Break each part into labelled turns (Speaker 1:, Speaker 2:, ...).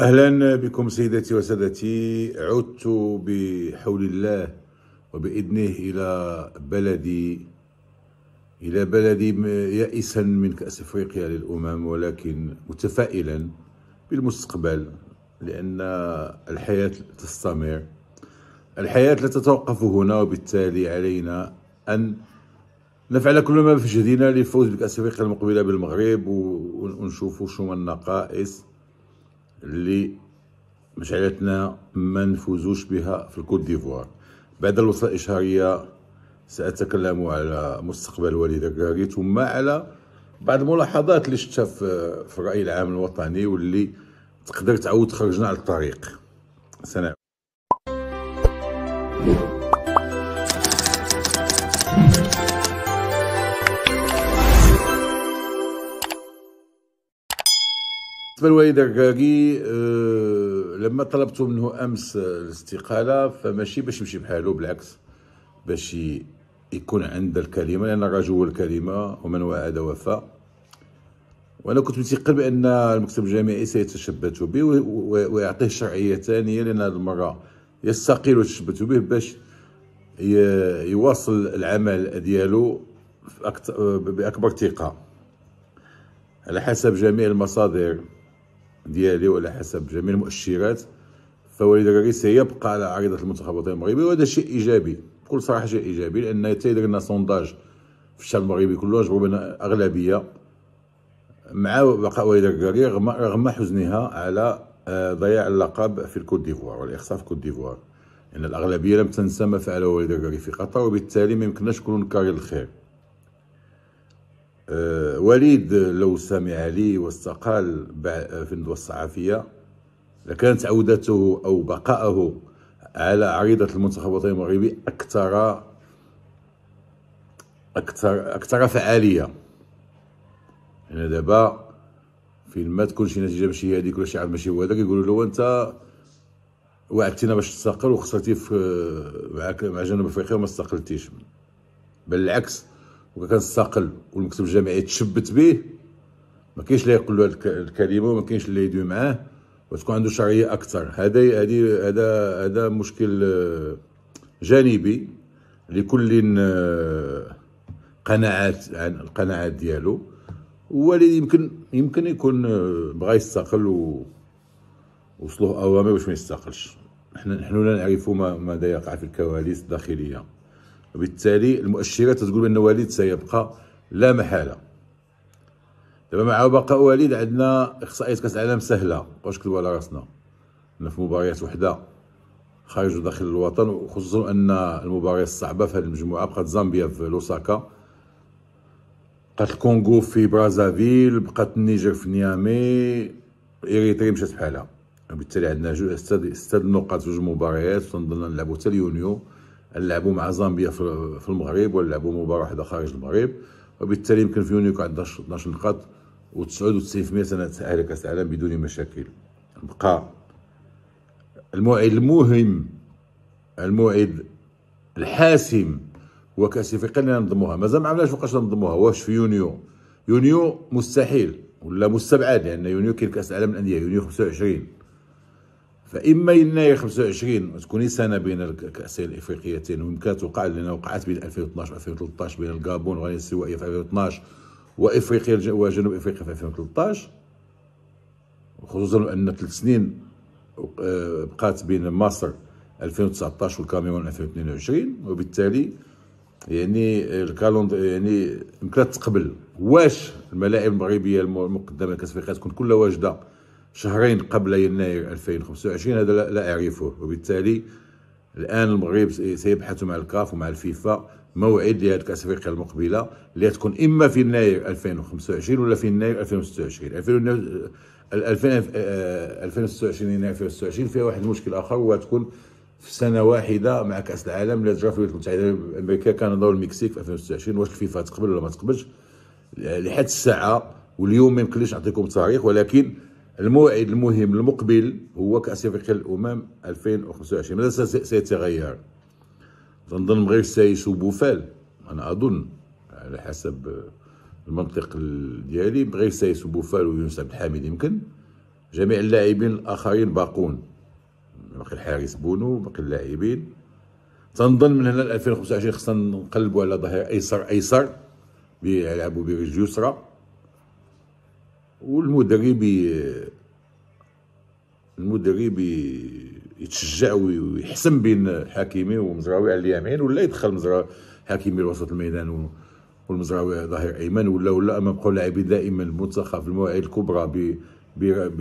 Speaker 1: اهلا بكم سيداتي وسادتي عدت بحول الله وباذنه الى بلدي الى بلدي يائسا من كاس افريقيا للامم ولكن متفائلا بالمستقبل لان الحياه تستمر الحياه لا تتوقف هنا وبالتالي علينا ان نفعل كل ما في جهدنا للفوز بكاس افريقيا المقبله بالمغرب ونشوف شو النقائص اللي مشعلتنا ما نفوزوش بها في الكوت ديفوار بعد الوصلة الإشهارية سأتكلم على مستقبل وليد الكراري ثم على بعض الملاحظات اللي شفتها في الرأي العام الوطني واللي تقدر تعود تخرجنا على الطريق سنة بالنسبه لوليد الركاكي آه، لما طلبته منه امس الاستقاله فماشي باش يمشي بحالو بالعكس باش يكون عند الكلمه لان الرجل هو الكلمه ومن وعد وفى وانا كنت متيقن بان المكتب الجامعي سيتشبث به ويعطيه شرعيه ثانيه لان هذه المره يستقيل ويتشبث به باش يواصل العمل ديالو باكبر ثقه على حسب جميع المصادر ديالي وعلى حسب جميع المؤشرات فوليد الراري سيبقى على عريضه المنتخب الوطني المغربي وهذا شيء ايجابي بكل صراحه شيء ايجابي لان تا درنا سونداج في الشعب المغربي كله جبروا بنا اغلبيه مع بقاء وليد الراري رغم رغم حزنها على آه، ضياع اللقب في الكوت ديفوار والاخصاء في الكوت ديفوار لان الاغلبيه لم تنسى ما فعله وليد الراري في قطر وبالتالي ما يمكنناش نكونوا نكاري الخير آه، وليد لو سمع لي واستقال في الندوة الصحفية لكانت عودته أو بقاءه على عريضة المنتخب الوطني المغربي أكثر أكثر أكثر فعالية يعني دابا فين ما تكون شي نتيجة ماشي هذيك ولا شي عاد ماشي هو هذاك يقولوا له أنت وعدتينا باش تستقل وخسرتي في مع جنوب أفريقيا وما استقلتيش بل العكس وكان كنستقل والمكتب الجامعي تشبت به ما كاينش اللي يقول له الكلمه وما كاينش اللي يدوي معاه وتكون عنده شرعيه اكثر هذا هذه هذا هذا مشكل آه، جانبي لكل آه، قناعات عن القناعات ديالو والذي يمكن يمكن يكون آه، بغى يستقل و وصلوه اوامر باش ما يستقلش حنا نحن لا ما ماذا يقع في الكواليس الداخليه وبالتالي المؤشرات تقول بان وليد سيبقى لا محاله دابا مع بقاء وليد عندنا اخصائيات كاس العالم سهله واش كتبوا على راسنا في مباريات وحده خارج وداخل الوطن وخصوصا ان المباريات الصعبه في هذه المجموعه بقات زامبيا في لوساكا بقات الكونغو في برازافيل بقات النيجر في نيامي اريتريا مشات بحالها وبالتالي عندنا جوج استاد استاد النقاط جوج مباريات تنظن نلعبو حتى ليونيو لعبوا مع زامبيا في المغرب لعبوا مباراه واحده خارج المغرب وبالتالي يمكن في يكون عندها 12 نقاط و99% سنتأهل كأس العالم بدون مشاكل بقى الموعد المهم الموعد الحاسم هو كأس افريقيا اللي ننظموها مازال ما عملناش فوقاش ننظموها واش في يونيو يونيو مستحيل ولا مستبعد لان يونيو كاين كاس العالم الانديه يونيو 25 فاما يناير 25 تكون سنه بين الكاسين الافريقيتين ويمكن توقع لان وقعت بين 2012 و 2013 بين الغابون وغينيا السوائيه في 2012 وافريقيا وجنوب افريقيا في 2013 خصوصا ان ثلاث سنين آه، بقات بين مصر 2019 والكاميرون 2022 وبالتالي يعني الكالوند يعني يمكن تقبل واش الملاعب المغربيه المقدمه لكاس افريقيا تكون كلها واجده شهرين قبل يناير 2025 هذا لا أعرفه وبالتالي الآن المغرب سيبحث مع الكاف ومع الفيفا موعد لهذه كأس أفريقيا المقبلة اللي تكون إما في يناير 2025 ولا في يناير 2026 2026 آه، آه، يناير 2026 فيها واحد المشكل آخر وهو تكون في سنه واحده مع كاس العالم اللي تجرى في الولايات المتحده الامريكيه كندا والمكسيك في 2026 واش الفيفا تقبل ولا ما تقبلش لحد الساعه واليوم ما يمكنليش نعطيكم تاريخ ولكن الموعد المهم المقبل هو كأس أفريقيا للأمم 2025 ماذا سيتغير؟ تنظن المغرب سايس فال أنا أظن على حسب المنطق ديالي المغرب سايس فال ويونس عبد الحميد يمكن جميع اللاعبين الآخرين باقون باقي الحارس بونو باقي اللاعبين تنظن من هنا ل 2025 خصنا نقلبوا على ظهير أيسر أيسر بيلعبوا برجل يسرى والمدرب المدرب يتشجع ويحسن بين حكيمي ومزراوي على اليمين ولا يدخل مزرا حكيمي لوسط الميدان والمزراوي ظهير ايمن ولا ولا اما بقوا لاعبين دائما المنتخب المواعيد الكبرى ب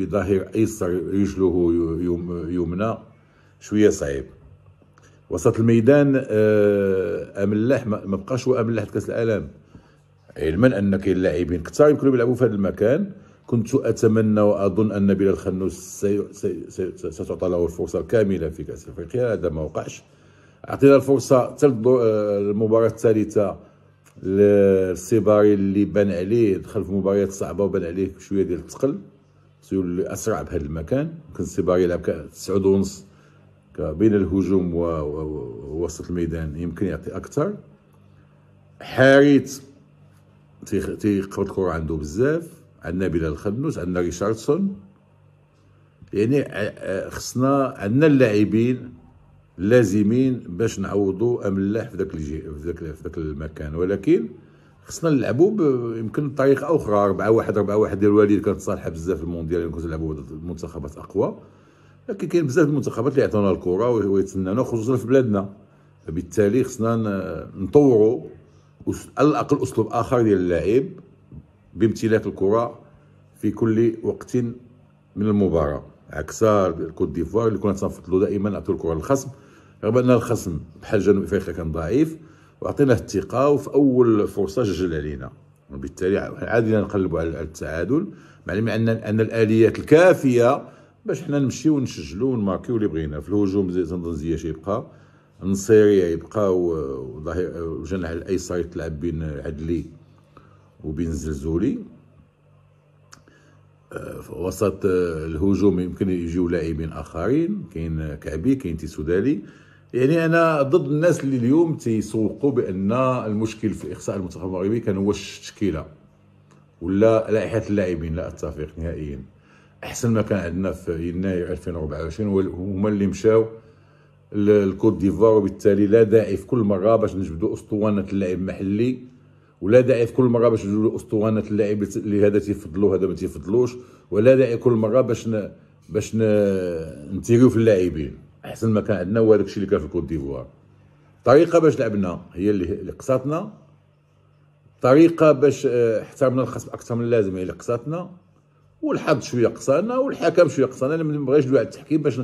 Speaker 1: بظهير ايسر رجله يمنى شويه صعيب وسط الميدان آه، املاح ما بقاش هو املاح كاس العالم علما ان كاين لاعبين كثار يمكن يلعبوا في هذا المكان كنت اتمنى واظن ان بلال خنوس ستعطى له الفرصه الكامله في كاس افريقيا هذا ما وقعش اعطينا الفرصه حتى آه، المباراه الثالثه للسيباري اللي بان عليه دخل في مباريات صعبه وبان عليه شويه ديال الثقل سيول اسرع بهذا المكان كان السيباري يلعب 9 ونص بين الهجوم ووسط الميدان يمكن يعطي اكثر حارث تي الكره عنده بزاف عندنا بلال خنوس عندنا ريشاردسون يعني خصنا عندنا اللاعبين لازمين باش نعوضوا املاح في ذاك الجي في ذاك في ذاك المكان ولكن خصنا نلعبوا يمكن بطريقه اخرى 4 1 4 1 ديال الوالد كانت صالحه بزاف في المونديال يعني كنا نلعبوا المنتخبات اقوى لكن كاين بزاف المنتخبات اللي عطونا الكره ويتسنانا خصوصا في بلادنا فبالتالي خصنا نطوروا على الاقل اسلوب اخر ديال اللعب بامتلاك الكره في كل وقت من المباراه عكس الكوت ديفوار اللي كنا تنفضلوا دائما نعطيو الكره للخصم رغم ان الخصم بحال جنوب افريقيا كان ضعيف وعطيناه الثقه وفي اول فرصه سجل علينا وبالتالي عادنا نقلبوا على التعادل مع العلم ان ان الاليات الكافيه باش حنا نمشيو ونسجلوا ونماركيو اللي بغينا في الهجوم تنظن زياش يبقى النصيريه يبقاو الجناح الايسر يتلعب بين عدلي وبين زلزولي آه، وسط آه، الهجوم يمكن يجيو لاعبين اخرين كاين كعبي كاين تيسودالي يعني انا ضد الناس اللي اليوم تيسوقوا بان المشكل في اخصاء المنتخب المغربي كان هو التشكيله ولا لائحه اللاعبين لا اتفق نهائيا احسن ما كان عندنا في يناير 2024 هما اللي مشاو الكوت ديفوار وبالتالي لا داعي في كل مره باش نجبدوا اسطوانه اللاعب المحلي ولا داعي في كل مره باش نجبدوا اسطوانه اللاعب اللي هذا تيفضلوا هذا ما تيفضلوش ولا داعي كل مره باش ن... باش ن... نتيريو في اللاعبين احسن ما كان عندنا هو هذاك الشيء اللي كان في الكوت ديفوار الطريقه باش لعبنا هي اللي قصاتنا طريقه باش آه، احترمنا الخصم اكثر من اللازم هي اللي قصاتنا والحظ شويه قصانا والحكم شويه قصانا انا ما بغيتش ندوي على التحكيم باش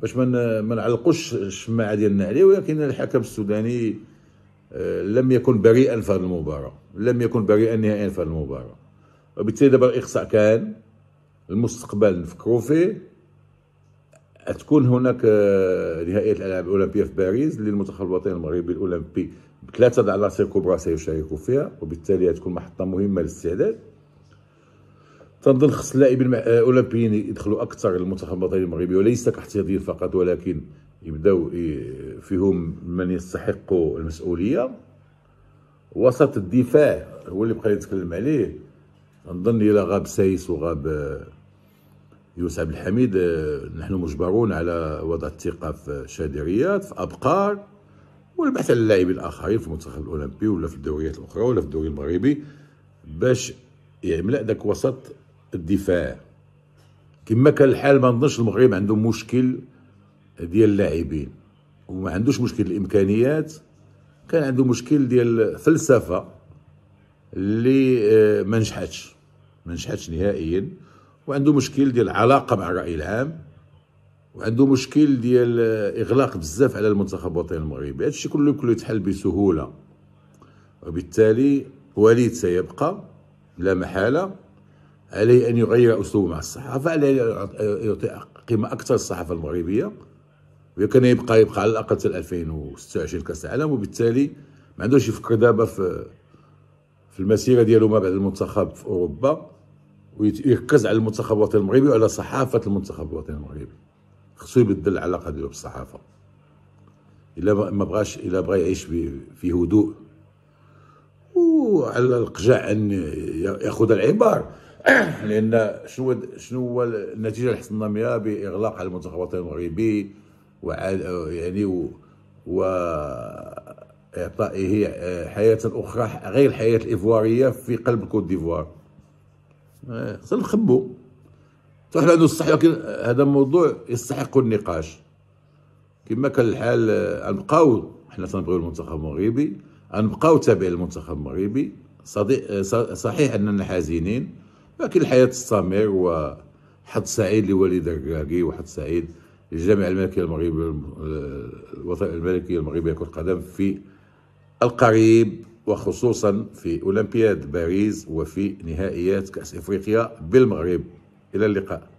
Speaker 1: باش ما ما نعلقوش الشماعه ديالنا عليه ولكن الحكم السوداني آه، لم يكن بريئا في هذه المباراه لم يكن بريئا نهائيا في هذه المباراه وبالتالي دابا الاقصاء كان المستقبل نفكروا فيه تكون هناك آه، نهائية الألعاب الأولمبية في باريس للمنتخب الوطني المغربي الأولمبي ثلاثة العناصر الكبرى سيشاركوا فيها وبالتالي تكون محطة مهمة للاستعداد تنظن خص اللاعبين آه، الاولمبيين يدخلوا اكثر الوطني المغربي وليس كاحتياطيين فقط ولكن يبداو فيهم من يستحق المسؤوليه وسط الدفاع هو اللي بقى يتكلم عليه نظن الى غاب سايس وغاب آه، يوسف عبد الحميد آه، نحن مجبرون على وضع الثقه في شادريات في ابقار والبحث على اللاعبين الاخرين في المنتخب الاولمبي ولا في الدوريات الاخرى ولا في الدوري المغربي باش يملا يعني ذاك وسط الدفاع كما كان الحال ما نظنش المغرب عندهم مشكل ديال اللاعبين وما عندوش مشكل الامكانيات كان عنده مشكل ديال فلسفه اللي آه، ما نجحتش ما نجحتش نهائيا وعنده مشكل ديال العلاقه مع الراي العام وعنده مشكل ديال آه، اغلاق بزاف على المنتخب الوطني المغربي هادشي كله كله يتحل بسهوله وبالتالي وليد سيبقى لا محاله عليه أن يغير أسلوبه مع الصحافة عليه أن يعطي قيمة أكثر للصحافة المغربية وكان يبقى يبقى على الأقل حتى 2026 كأس العالم وبالتالي ما عندوش يفكر دابا في في المسيرة ديالو ما بعد المنتخب في أوروبا ويركز على المنتخب الوطني المغربي وعلى صحافة المنتخب الوطني المغربي خصو يبدل العلاقة ديالو بالصحافة إلا ما بغاش إلا بغا يعيش في هدوء وعلى القجاع أن يأخذ العبار لان شنو شنو هو النتيجه اللي حصلنا بها باغلاق على المنتخب المغربي وعاد يعني و, اعطائه حياه اخرى غير الحياه الايفواريه في قلب الكوت ديفوار إيه، خصنا نخبو صح عنده الصح لكن هذا موضوع يستحق النقاش كما كان الحال غنبقاو آه، حنا تنبغيو المنتخب المغربي غنبقاو تابعين للمنتخب المغربي صديق صحيح اننا حزينين لكن الحياة تستمر وحد سعيد لوليد الركراكي وحد سعيد للجامعة الملكية المغربية الوطنية الملكية المغربية لكرة القدم في القريب وخصوصا في أولمبياد باريس وفي نهائيات كأس إفريقيا بالمغرب إلى اللقاء